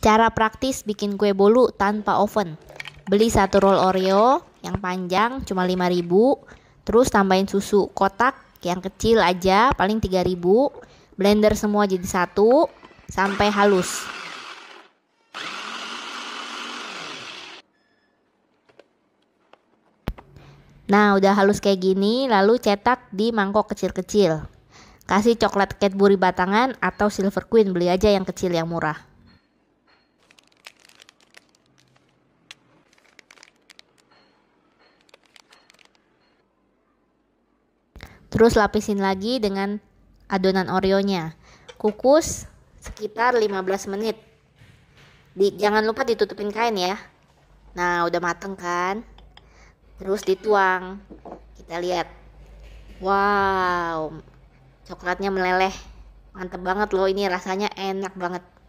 Cara praktis bikin kue bolu tanpa oven. Beli satu roll Oreo yang panjang cuma 5000, terus tambahin susu kotak yang kecil aja paling 3000, blender semua jadi satu sampai halus. Nah, udah halus kayak gini, lalu cetak di mangkok kecil-kecil. Kasih coklat Cadbury batangan atau Silver Queen, beli aja yang kecil yang murah. Terus lapisin lagi dengan adonan oreonya. Kukus sekitar 15 menit. Di, jangan lupa ditutupin kain ya. Nah, udah mateng kan? Terus dituang. Kita lihat. Wow, coklatnya meleleh. Mantep banget loh ini rasanya enak banget.